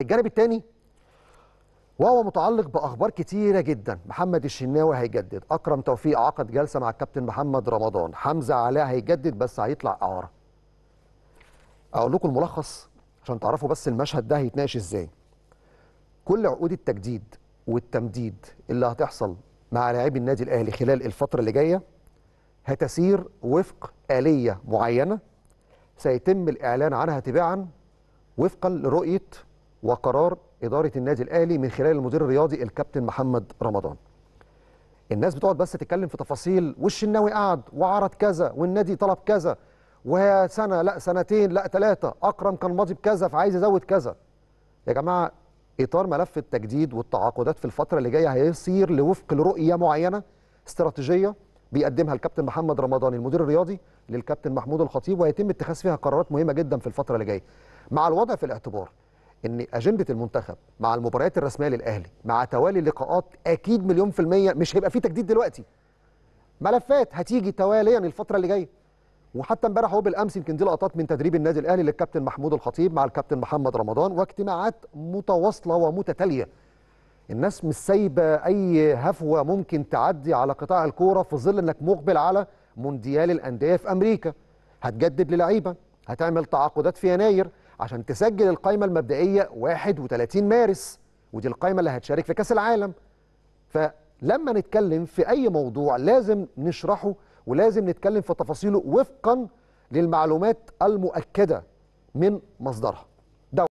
الجانب الثاني وهو متعلق باخبار كتيره جدا محمد الشناوي هيجدد اكرم توفيق عقد جلسه مع الكابتن محمد رمضان حمزه علاء هيجدد بس هيطلع اعاره اقول لكم الملخص عشان تعرفوا بس المشهد ده هيتناقش ازاي كل عقود التجديد والتمديد اللي هتحصل مع لاعبي النادي الاهلي خلال الفتره اللي جايه هتسير وفق اليه معينه سيتم الاعلان عنها تباعا وفقا لرؤيه وقرار إدارة النادي الأهلي من خلال المدير الرياضي الكابتن محمد رمضان الناس بتقعد بس تتكلم في تفاصيل والشناوي قعد وعرض كذا والنادي طلب كذا وسنة لا سنتين لا ثلاثة أكرم كان ماضي بكذا فعايز يزود كذا يا جماعة إطار ملف التجديد والتعاقدات في الفترة اللي جاية هيصير لوفق لرؤية معينة استراتيجية بيقدمها الكابتن محمد رمضان المدير الرياضي للكابتن محمود الخطيب وهيتم اتخاذ فيها قرارات مهمة جدا في الفترة اللي جاية مع الوضع في الاعتبار ان اجنده المنتخب مع المباريات الرسميه للاهلي مع توالي اللقاءات اكيد مليون في الميه مش هيبقى في تجديد دلوقتي ملفات هتيجي تواليا الفتره اللي جايه وحتى امبارح اهو بالامس يمكن دي لقطات من تدريب النادي الاهلي للكابتن محمود الخطيب مع الكابتن محمد رمضان واجتماعات متواصله ومتتاليه الناس مش سايبه اي هفوه ممكن تعدي على قطاع الكوره في ظل انك مقبل على مونديال الانديه في امريكا هتجدد للعيبه هتعمل تعاقدات في يناير عشان تسجل القائمه المبدئيه 31 مارس ودي القائمه اللي هتشارك في كاس العالم فلما نتكلم في اي موضوع لازم نشرحه ولازم نتكلم في تفاصيله وفقا للمعلومات المؤكده من مصدرها